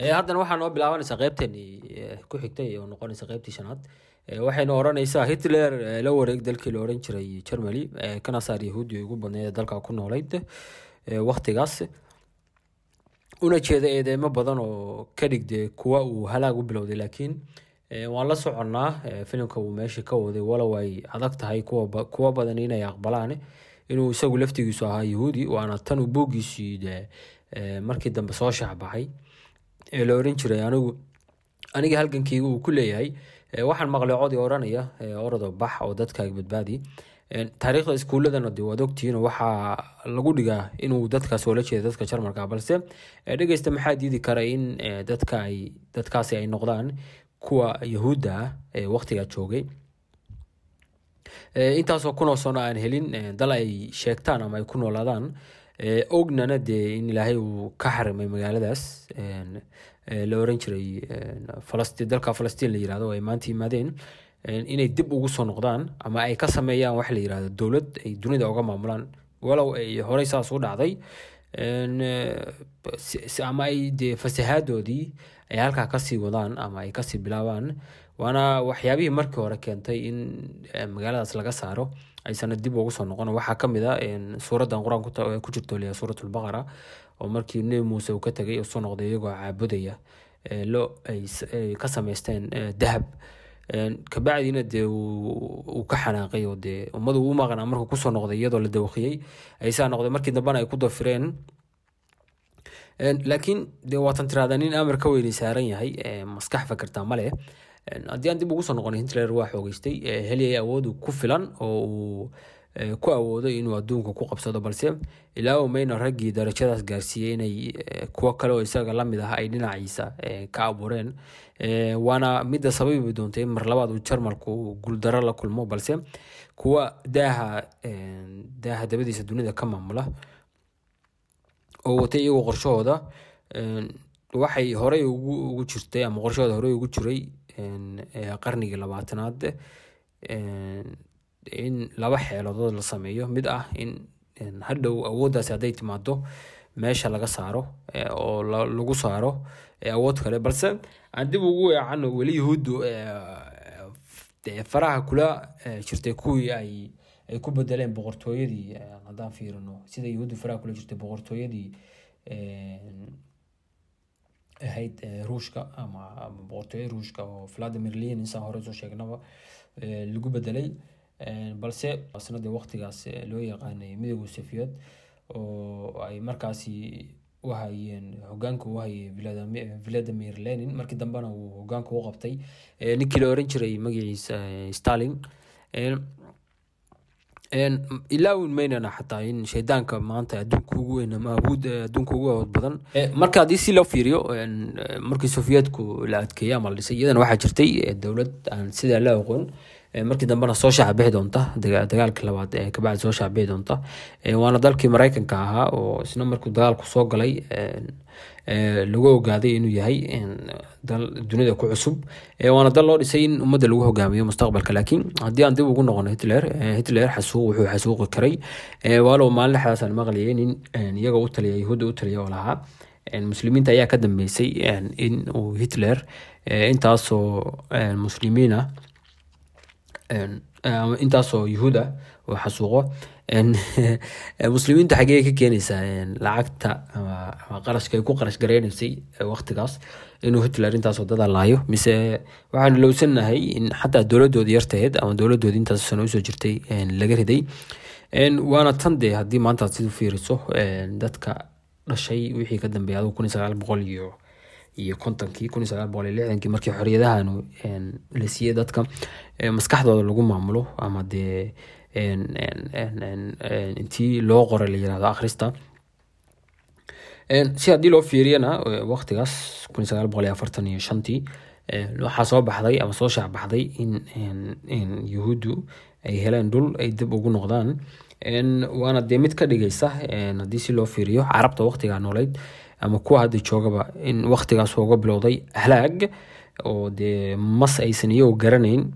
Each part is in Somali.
Eh, haddana waxaa noo bilaabanaysaa qeybtani eh, ku xigtay oo noqonaysa qeybtii shanaad eh, waxayna oranaysaa hitler la wareeg dalkii la oran jiray germany kanasaar yahuudi ugu badneed dalka ku noolayd waktigaas una jeeda eedeemo badan oo ka dhigde kuwa uu halaag u bilowday laakiin waan la soconnaa filimka uu meesha ka waday walow ay adag tahay kuwa badan inay aqbalaan inuu isagu laftigiisu ahaa yahuudi waana tan u buuggiisii markii dambe soo shaxbaxay ee la oran jiray anigu aniga halgankiiga uu ku leeyahay waxaan maqlay codii oranaya orado bax oo dadkaaga badbaadi taariikhda iskuuladana de waad ogtihiin waxaa lagu dhigaa inuu dadkaas oola jeeda dadka jarmalka balse dhegeysta maxaa diidi kara in dadka ay dadkaasi ay noqdaan kuwa yahuudda ah ee waqtigaa joogay intaasoo kunoo sona aan helin dal ay sheegtaan ama ay ku noolaadaan Eh, ognana dee in ilaahay uu ka xarimay magaaladaas eh, la oran jiray dalka falastiin la yirahdo ay maanta yimaadeen inay dib ugu soo noqdaan ama ay ka sameeyaan wax la yirahdo dowlad ay dunida uga maamulaan walow ay horey saas u dhacday Eh, ama ay dee fasahaadoodii ay halkaa kasii wadaan ama ay kasii bilaabaan waana waxyaabihii markii hore keentay in eh, magaaladaas laga saaro aysana dib ugu soo noqon waxaa kamid a ah, suuradan qur-aan eh, ku jirto leeya suuratulbaqara oo markii nebi muuse uu ka tegay oo soo noqday iyagoo caabudaya lo ay ka sameysteen dahab kabacdina dee uu ka xanaaqay oo dee ummadu u maqnaa markuu kusoo noqday iyadoo la dawaqiyey aysaa noqday markii dambena ay ku dafireen laakiin de waatan tirahdaa nin amar ka weyni saaran yahay maskax fakartaa ma leh haddii aan dib ugu soo noqonay hitler waa xoogeystay heliyay awood ku filan oo uu ku awooday inuu aduunka ku qabsado balse ilaa mayna raggii darajadaas gaarsiiyey inay kuwo kale oo isaga lamid ah ay dhinaciisa ka abuureen waana midda sababi doontay in mar labaad uu jarmalku guuldaro la kulmo balse kuwa daaha daaha dabadiisa dunida ka maamula oo watay iyagoo qorshahooda waxay horey ugu jirtay ama qorshahooda horey ugu jiray qarnigii labaatanaad in laba xeeladood la sameeyo mid ah in hadhow awooddaasi hadday timaado meesha laga saaro eh, oo lagu saaro eh, awood kale balse aan dib ugu eecano weli yahuuddu eh, faraha kula jirtay kuwii ay ay ku bedeleen boqortooyadii haddaan fiirino sida yahuuddu faraha kula jirtay boqortooyadii ahayd ruushka ama boqortooyada ruushka oo vladimir lenin saan hore soo sheegnaba lagu bedelay balse sanadii waqtigaas loo yaqaanay midooda safiyood oo ay markaasi u hayeen hogaanka u hayay valadimir lenin markii dambena uu hogaanka u qabtay ninkii la oran jiray magaciisa starling ilaawin maynana xataa in shaydaanka maanta adduunka ugu weyn ama awood adduunka ugu awood badan marka haddii si loo fiiriyo markii sofiyeetku la adkeeyey ama la dhisay iyadana waxaa jirtay dowlad aan sidaa la aqoon marki dambena soo shaacbixi doonta dagaalka labaad kabacdi soo shaacbixi doonta waana dalkii maraykanka ahaa oo isna markuu dagaalku soo galay lagu ogaaday inuu yahay dal dunida ku cusub waana dal loo dhisay in ummadda lagu hogaamiyo mustaqbalka laakiin haddii aan dib ugu noqono hitler hitler wuxuu xasuuqi karay waalow maalin xadaasaan maqlayay nin iyaga u taliya yahuudda u taliya oo lahaa muslimiinta ayaa ka dambeysay in uu hitler intaasoo muslimiin ah Eh, intaasoo yuhuud ah oo xasuuqo muslimiinta xagee ka keenaysaa lacagta ama qarashka ay ku qarash gareynaysay waqtigaas inuu hitler intaas wadada laayo mise waxaanu lowsannahay in xataa dowladoodii yartaheed ama dowladoodii intaas sano usoo jirtay laga riday waana tan dee haddii maanta aad fiiriso dadka dhashay wixii ka dambeeyay adigu kun sagaal boqol iyo iyo kontonkii kun iyo boqol iyo lixdankii markii xoriyadahan la siiyey dadka maskaxdooda lagu maamulo ama dee intii loo qoray la yirahdo akhrista si haddii loo fiiriyana waqtigaas kun iyo sagaal boqol iyo afartan iyo shantii waxaa soo baxday ama soo shaacbaxday in yuhuuddu ay heleen dhul ay dib ugu noqdaan waana dee mid ka dhigaysa haddii si loo fiiriyo carabta waqtigaa nooleyd ama kuwa hadda joogaba in waktigaas uga bilowday halaag oo dee mas aysan iyagoo garanayn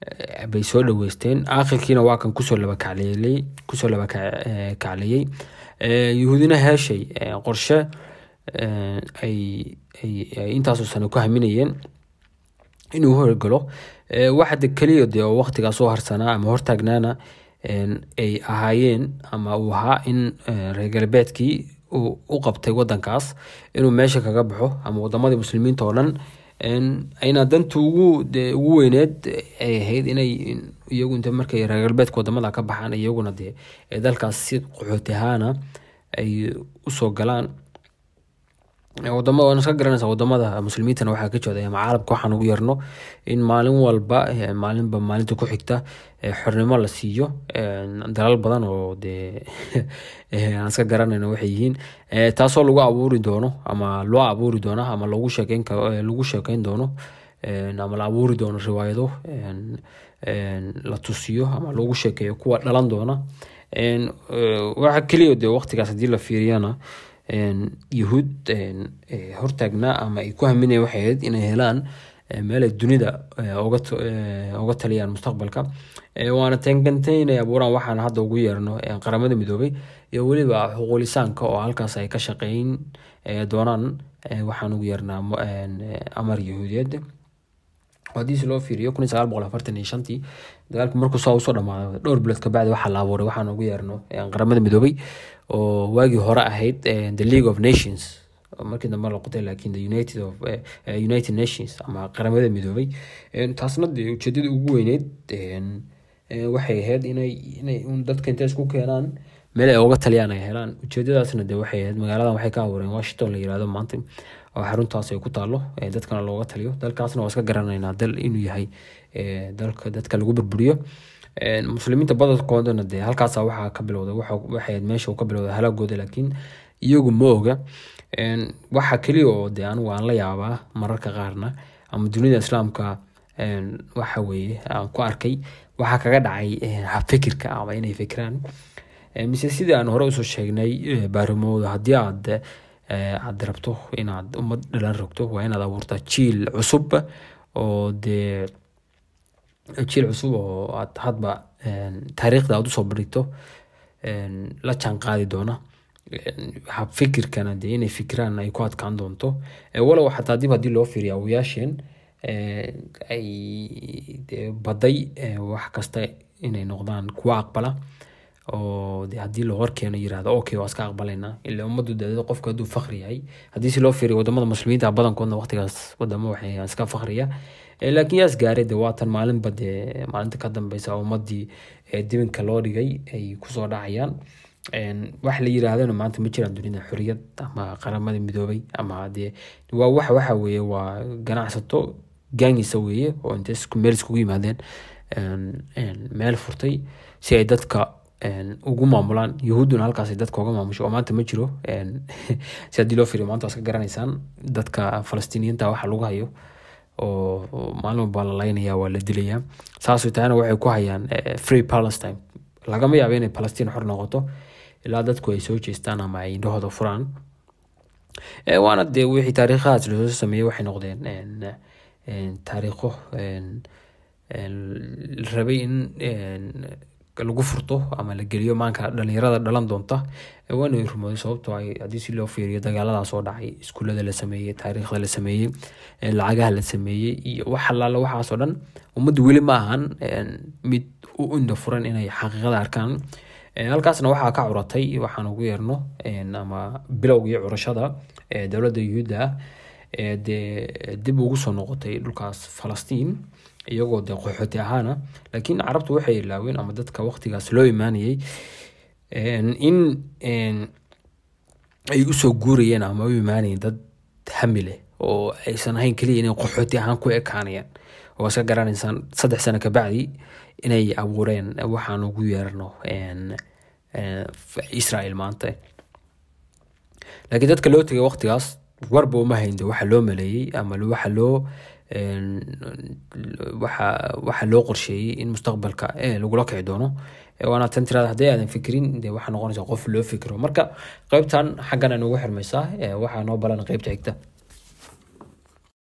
eh, bay soo dhaweysteen aakhirkiina waa kan kusoo labakacleyey kusoo labakacleyey eh, eh, yuhuudina heeshay qorshe ay intaasoo sano ku haminayeen inuu horgalo waxda keliya dee oo waktigaas oo harsanaa ama hortaagnaana ay ahaayeen ama uu ahaa in reer galbeedkii u qabtay wadankaas inuu meesha kaga baxo ama wadamadii muslimiinta oo dhan ayna danta ugu ugu weyneed ay ahayd inay iyagu int markay reer galbeedka wadamada ka baxaan iyaguna dee dalkaas si qaxooti qaxootihaana ay usoo galaan Eh, wadamo waan iska garanaysa wadamada muslimiintana waxaa ka jeeda macaalabka waxaan ugu yarno in maalin walba eh, maalinba maalinta ku xigta eh, xornimo la siiyo dalal badan oo de iska garanayno waxay yihiin taasoo lagu abuuri doono ama loo abuuri doono ama lagu sheekeyn lagu sheekeyn doono ama la abuuri doono riwaayado la tusiyo ama loogu sheekeeyo kuwa dhalan doona waxa keliya de waqtigaas haddii la fiiriyana yahuud eh, hortaagnaa ama ay ku haminaya waxay ahayd inay helaan eh, meelay dunida eh, uga taliyaan mustaqbalka waana inay abuuraan waxaan hadda ugu yeerno qaramada midoobay iyo weliba xuquulisaanka oo halkaas ay ka shaqeyn doonaan waxaan ugu yeernaa amar yahuudiyeed haddii si loo fiiriyo tii dagaalku markuu saa usoo dhamaaday dhowr bilood kabacdi waxaa la abuuray waxaan ugu yeerno qaramada midoobay oo waagii hore ahayd the league of nations markii dambe la qotay the united of united nations ama qaramada midoobay taasna dee ujeedada ugu weyneyd waxay ahayd inay inay un dadka intay isku keenaan meel ay uga taliyaan ay helaan ujeedadaasna de waxay ahayd magaaladan waxay ka abuureen washington la yirahdo maanta oo xaruntaas ay ku taalo dadkana looga taliyo dalkaasna waa iska garanaynaa dal inuu yahay dalka dadka lagu burburiyo muslimiinta badankoodana dee halkaasa waxaa ka bilowday waxay ahayd meesha ka bilowday halaagooda laakiin iyagu ma oga waxa keliya oo dee anigu aan la yaabaa mararka qaarna ama dunida islaamka waxa weeye aan ku arkay waxaa kaga dhacay fikirka ama inay fikiraan mise sidii aan hore usoo sheegnay eh, baarimooda haddii aad eh, aad rabto inaad ummad dhalan rogto waa inaad abuurtaa jiil cusub oo dee jiil cusub oo aad hadba eh, taariikhda aad usoo bandhigto la jaan doona fikirkana dee inay fikiraan ay ku adkaan doonto walow xataa dib haddii loo fiiriya awoyaasheen ay baday wax kasta inay noqdaan kuwa aqbala oo de haddii loo horkeeno yirahdo okay waa iska aqbalaynaa ila ummaddu daadada qofku hadduu fakri yahay haddii si loo fiiriyo wadamada muslimiinta badankoodna waqtigaas wadamo waxay iska fakriya eh, laakiin yaas gaaray de waatan maalinba dee maalinta ka dambeysa ummadii eh, dibinka loo dhigay ay kusoo dhacayaan wax la yiraahdana maanta ma jiraan dunida xoriyad ama qaramada midoobay ama dee waa wax waxa weeye waa ganacsato gaangisa weeye oo intay meel iskugu yimaadeen meel furtay si ay dadka ugu maamulaan yahuudduna halkaas dadka oga maamusho oo maanta ma jiro si haddii loo firiyo maanta waaska garanaysaan dadka falastiiniyiinta waxa lagu hayo oo maalin walbaa la laynaya waa la dilaya saasoo taana waxay ku hayaan eh, free palestine lagama yaabo inay palestine xor noqoto ilaa dadku ay soo jeestaan ama ay indhahooda furaan eh, waana dee wixii taariikhahaas lasoo sameeyey waxay noqdeen taariikho rabay in lagu furto ama la geliyo maanka dhalinyarada dhalan doonta waa inay rumaday sababtoo ah si loo fiiriyo dagaaladaa dhacay iskuullada la sameeyey taariikhda la sameeyey lacagaha la sameeyey iyo wax waxaasoo dhan ummadda weli ma ahan mid u inda furan inay xaqiiqada arkaan halkaasna waxaa ka curatay waxaan ugu yeerno ama bilowgii curashada dowladda yuhuudda dee dib ugu soo noqotay dhulkaas falastiin iyagoo de qaxooti ahaana laakiin carabtu waxay ilaaween ama dadka waqtigaas loo imaanayay in ay usoo guurayeen ama u imaanayeen dad hami leh oo aysan ahayn keliya inay qaxooti ahaan ku ekaanayaan oo iska garanaysaan saddex sano kabacdi inay abuureen waxaan ugu yeerano israel maanta laakiin dadka loo tegay waqtigaas warba uma hayn de waxa loo maleeyey ama waxa loo waxa loo qorsheeyey in mustaqbalka eh, lagula kici doono eh, waana tan tirada hadday aadan fikrin de waxaa noqonaysa qof loo fikro marka qeybtan xaggan ay noogu xirmaysaa eh, waxaa noo balan qeybta xigta